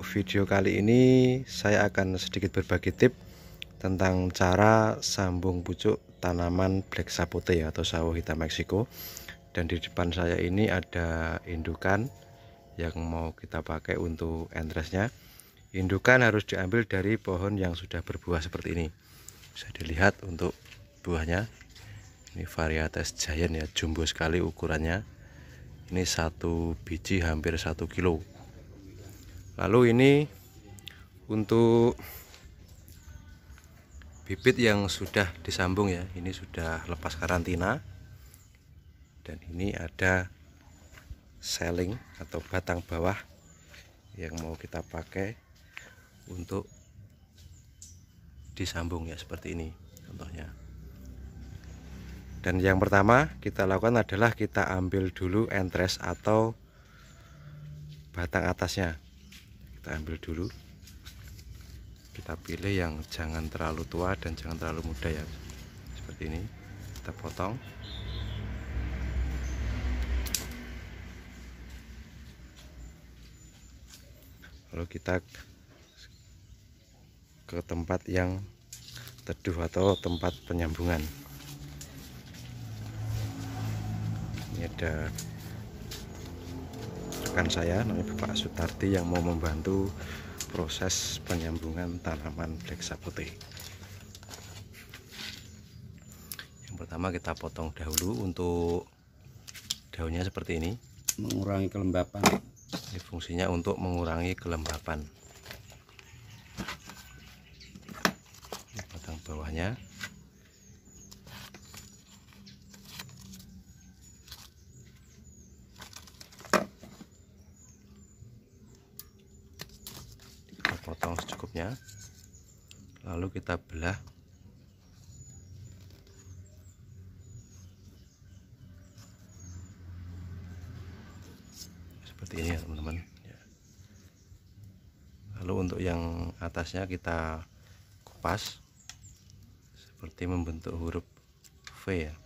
video kali ini saya akan sedikit berbagi tip tentang cara sambung pucuk tanaman black sapote ya, atau sawo hitam Meksiko dan di depan saya ini ada indukan yang mau kita pakai untuk entresnya indukan harus diambil dari pohon yang sudah berbuah seperti ini bisa dilihat untuk buahnya ini varietas giant ya jumbo sekali ukurannya ini satu biji hampir satu kilo lalu ini untuk bibit yang sudah disambung ya ini sudah lepas karantina dan ini ada seling atau batang bawah yang mau kita pakai untuk disambung ya seperti ini contohnya dan yang pertama kita lakukan adalah kita ambil dulu entres atau batang atasnya kita ambil dulu kita pilih yang jangan terlalu tua dan jangan terlalu muda ya seperti ini kita potong lalu kita ke tempat yang teduh atau tempat penyambungan ini ada rekan saya namanya Bapak Sutarti yang mau membantu proses penyambungan tanaman black sapote yang pertama kita potong dahulu untuk daunnya seperti ini mengurangi kelembapan ini fungsinya untuk mengurangi kelembapan potong bawahnya selanjutnya lalu kita belah seperti ini ya teman-teman ya. lalu untuk yang atasnya kita kupas seperti membentuk huruf V ya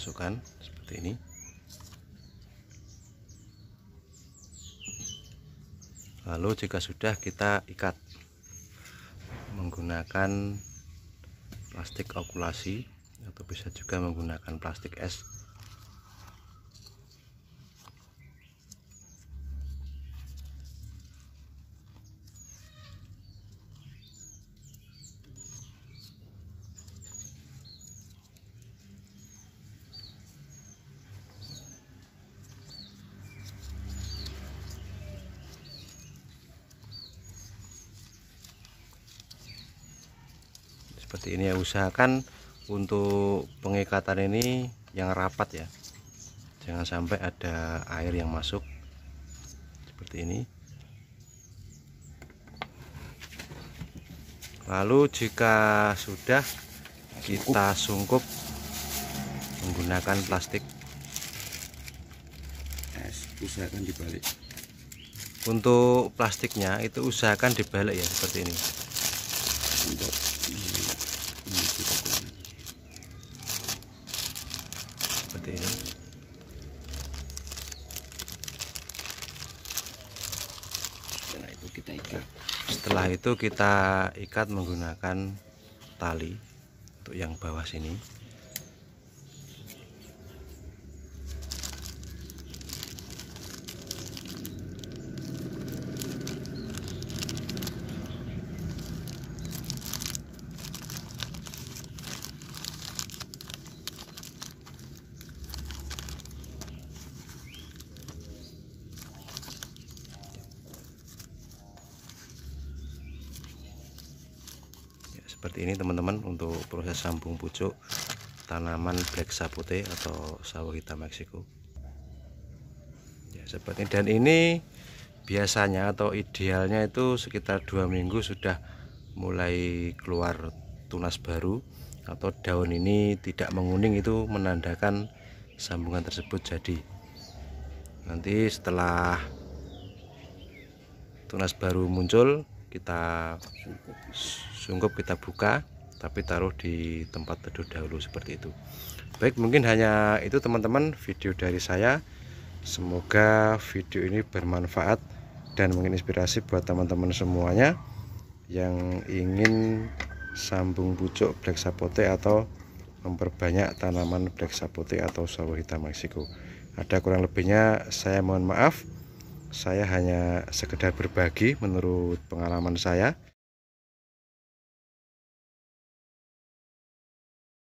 masukkan seperti ini lalu jika sudah kita ikat menggunakan plastik okulasi atau bisa juga menggunakan plastik es seperti ini ya usahakan untuk pengikatan ini yang rapat ya jangan sampai ada air yang masuk seperti ini lalu jika sudah kita sungkup menggunakan plastik usahakan dibalik untuk plastiknya itu usahakan dibalik ya seperti ini seperti ini setelah itu kita ikat setelah itu kita ikat menggunakan tali untuk yang bawah sini seperti ini teman-teman untuk proses sambung pucuk tanaman black sapote atau sawo hitam Meksiko ya seperti ini. dan ini biasanya atau idealnya itu sekitar dua minggu sudah mulai keluar tunas baru atau daun ini tidak menguning itu menandakan sambungan tersebut jadi nanti setelah tunas baru muncul kita sungkup kita buka tapi taruh di tempat teduh dahulu seperti itu baik mungkin hanya itu teman-teman video dari saya semoga video ini bermanfaat dan menginspirasi buat teman-teman semuanya yang ingin sambung pucuk black sapote atau memperbanyak tanaman black sapote atau sawah hitam Meksiko ada kurang lebihnya saya mohon maaf saya hanya sekedar berbagi menurut pengalaman saya